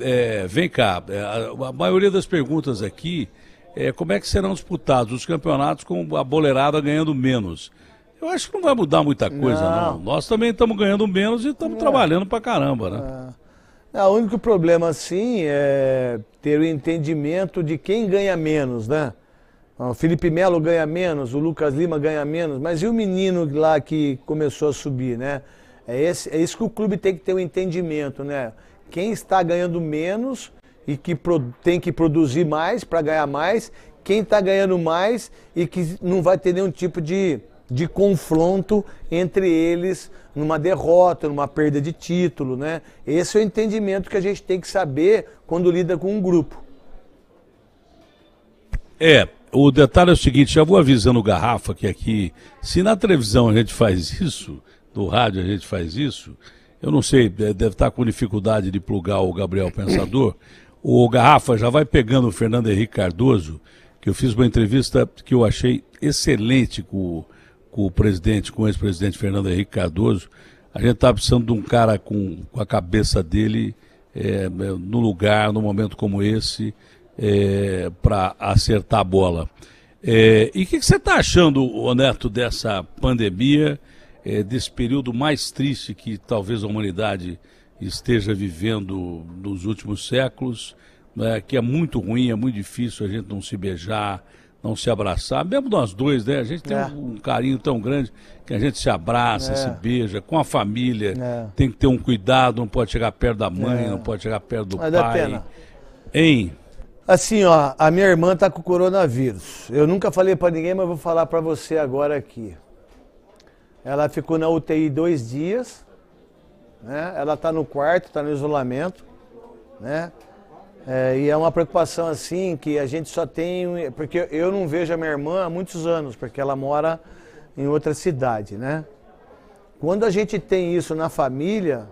É, vem cá, é, a maioria das perguntas aqui é como é que serão disputados os campeonatos com a boleirada ganhando menos. Eu acho que não vai mudar muita coisa, não. não. Nós também estamos ganhando menos e estamos é. trabalhando pra caramba, né? É. é o único problema, sim, é ter o entendimento de quem ganha menos, né? O Felipe Melo ganha menos, o Lucas Lima ganha menos, mas e o menino lá que começou a subir, né? É, esse, é isso que o clube tem que ter o um entendimento, né? quem está ganhando menos e que tem que produzir mais para ganhar mais, quem está ganhando mais e que não vai ter nenhum tipo de, de confronto entre eles numa derrota, numa perda de título, né? Esse é o entendimento que a gente tem que saber quando lida com um grupo. É, o detalhe é o seguinte, já vou avisando o Garrafa que aqui, se na televisão a gente faz isso, no rádio a gente faz isso, eu não sei, deve estar tá com dificuldade de plugar o Gabriel Pensador. O Garrafa já vai pegando o Fernando Henrique Cardoso, que eu fiz uma entrevista que eu achei excelente com, com o presidente, com o ex-presidente Fernando Henrique Cardoso. A gente está precisando de um cara com, com a cabeça dele é, no lugar, num momento como esse, é, para acertar a bola. É, e o que, que, você está achando, Neto, dessa pandemia? é, desse período mais triste que talvez a humanidade esteja vivendo nos últimos séculos, né, que é muito ruim, é muito difícil a gente não se beijar, não se abraçar, mesmo nós dois, né? A gente tem é. um carinho tão grande que a gente se abraça, é. se beija, com a família, é. tem que ter um cuidado, não pode chegar perto da mãe, é. não pode chegar perto do Mas pai. Pena. Hein? Assim, ó, a minha irmã tá com coronavírus. Eu nunca falei para ninguém, mas vou falar para você agora aqui. Ela ficou na UTI dois dias. Né? Ela está no quarto, está no isolamento. Né? É, e é uma preocupação assim que a gente só tem. Porque eu não vejo a minha irmã há muitos anos, porque ela mora em outra cidade. Né? Quando a gente tem isso na família,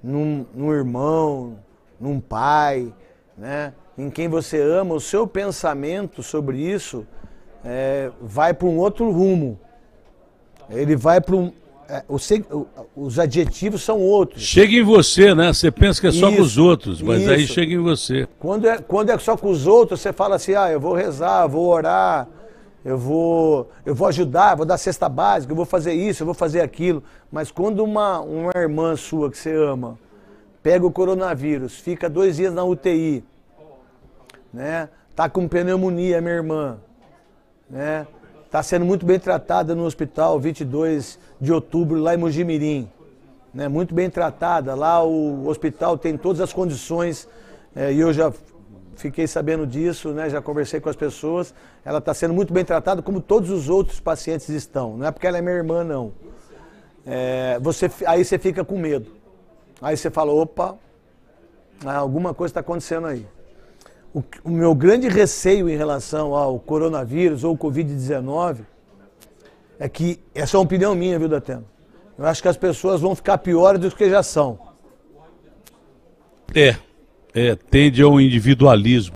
num, num irmão, num pai, né? em quem você ama, o seu pensamento sobre isso é, vai para um outro rumo. Ele vai para um. É, os, os adjetivos são outros. Chega em você, né? Você pensa que é só isso, com os outros, mas isso. aí chega em você. Quando é, quando é só com os outros, você fala assim: ah, eu vou rezar, eu vou orar, eu vou, eu vou ajudar, vou dar cesta básica, eu vou fazer isso, eu vou fazer aquilo. Mas quando uma, uma irmã sua que você ama pega o coronavírus, fica dois dias na UTI, né? Tá com pneumonia, minha irmã, né? está sendo muito bem tratada no Hospital 22 de Outubro, lá em Mojimirim. Né, muito bem tratada. Lá o hospital tem todas as condições, é, e eu já fiquei sabendo disso, né, já conversei com as pessoas. Ela está sendo muito bem tratada, como todos os outros pacientes estão. Não é porque ela é minha irmã, não. É, você, aí você fica com medo. Aí você fala: opa, alguma coisa está acontecendo aí o, o meu grande receio em relação ao coronavírus ou Covid-19 é que, essa é uma opinião minha, viu, Datena? Eu acho que as pessoas vão ficar piores do que já são. É, é tende ao individualismo.